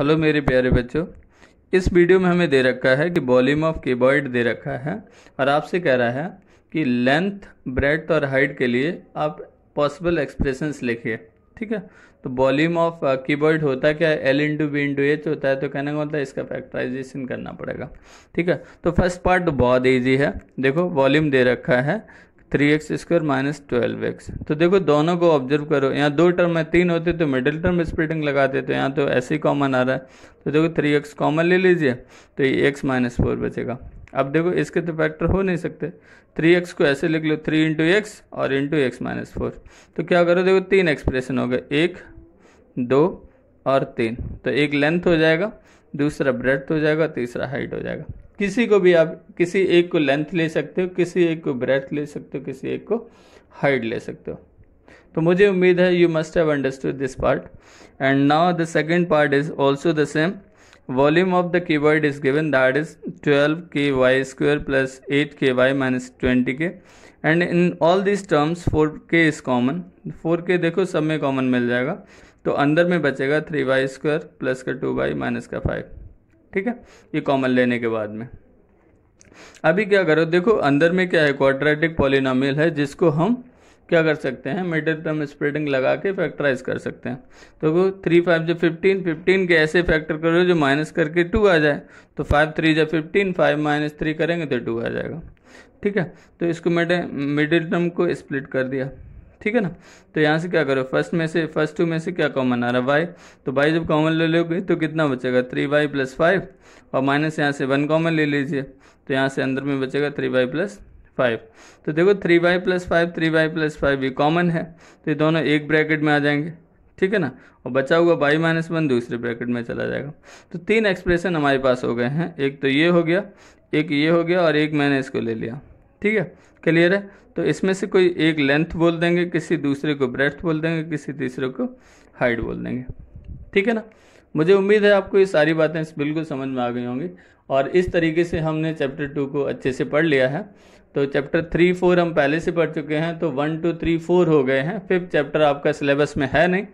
hello मेरे प्यारे बच्चों इस वीडियो में हमें दे रखा है कि वॉल्यूम ऑफ केबॉइड दे रखा है और आपसे कह रहा है कि लेंथ ब्रेड और हाइट के लिए आप पॉसिबल एक्सप्रेशंस लिखिए ठीक है तो वॉल्यूम ऑफ कीबोर्ड होता क्या है L into B into H होता है तो कहने का मतलब है इसका फैक्टराइजेशन करना पड़ेगा ठीक है तो फर्स्ट पार्ट तो बहुत ईजी है देखो वॉल्यूम दे रखा है three x square minus twelve x तो देखो दोनों को ऑब्जर्व करो यहाँ दो टर्म है तीन होते तो मिडिल टर्म स्प्लिटिंग लगाते तो यहाँ तो ऐसे ही कॉमन आ रहा है तो देखो थ्री एक्स कॉमन ले लीजिए तो ये एक्स माइनस फोर बचेगा अब देखो इसके तो फैक्टर हो नहीं सकते थ्री एक्स को ऐसे लिख लो थ्री इंटू एक्स और इंटू एक्स माइनस फोर तो क्या करो देखो तीन एक्सप्रेशन हो गए एक दो और तीन तो एक लेंथ हो जाएगा दूसरा ब्रेथ हो जाएगा तीसरा हाइट हो जाएगा किसी को भी आप किसी एक को लेंथ ले सकते हो किसी एक को ब्रेथ ले सकते हो किसी एक को हाइट ले सकते हो तो मुझे उम्मीद है you must have understood this part and now the second part is also the same volume of the keyword is given that is twelve k y square plus eight k y minus twenty k and in all this terms four k is common four k देखो सब में common मिल जाएगा तो अंदर में बचेगा three y square plus का two y minus का फाइव ठीक है ये कॉमन लेने के बाद में अभी क्या करो देखो अंदर में क्या है क्वाड्रेटिक पॉलिनॉमियल है जिसको हम क्या कर सकते हैं मिडिल टर्म स्प्रेडिंग लगा के फैक्टराइज कर सकते हैं तो थ्री फाइव जो फिफ्टीन फिफ्टीन के ऐसे फैक्टर करो जो माइनस करके टू आ जाए तो फाइव थ्री जो फिफ्टीन फाइव माइनस थ्री करेंगे तो टू आ जाएगा ठीक है तो इसको मैंने मिडिल टर्म को स्प्लिट कर दिया ठीक है ना तो यहाँ से क्या करो फर्स्ट में से फर्स्ट टू में से क्या कॉमन आ रहा है वाई तो वाई जब कॉमन ले लोगे तो कितना बचेगा थ्री वाई प्लस फाइव और माइनस यहाँ से वन कॉमन ले लीजिए तो यहाँ से अंदर में बचेगा थ्री वाई प्लस फाइव तो देखो three y plus five three y plus five भी कॉमन है तो ये दोनों एक ब्रैकेट में आ जाएंगे ठीक है ना और बचा हुआ बाई माइनस वन दूसरे ब्रैकेट में चला जाएगा तो तीन एक्सप्रेशन हमारे पास हो गए हैं एक तो ये हो गया एक ये हो गया और एक मैंने इसको ले लिया ठीक है क्लियर है तो इसमें से कोई एक लेंथ बोल देंगे किसी दूसरे को ब्रेथ बोल देंगे किसी तीसरे को हाइट बोल देंगे ठीक है ना मुझे उम्मीद है आपको ये सारी बातें बिल्कुल समझ में आ गई होंगी और इस तरीके से हमने चैप्टर टू को अच्छे से पढ़ लिया है तो चैप्टर थ्री फोर हम पहले से पढ़ चुके हैं तो वन टू थ्री फोर हो गए हैं फिफ्थ चैप्टर आपका सिलेबस में है नहीं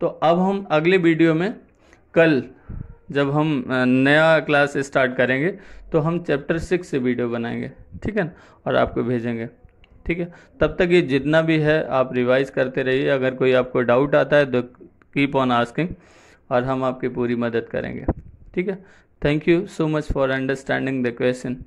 तो अब हम अगले वीडियो में कल जब हम नया क्लास स्टार्ट करेंगे तो हम चैप्टर सिक्स से वीडियो बनाएंगे ठीक है और आपको भेजेंगे ठीक है तब तक ये जितना भी है आप रिवाइज करते रहिए अगर कोई आपको डाउट आता है तो कीप ऑन आस्किंग और हम आपकी पूरी मदद करेंगे ठीक है thank you so much for understanding the question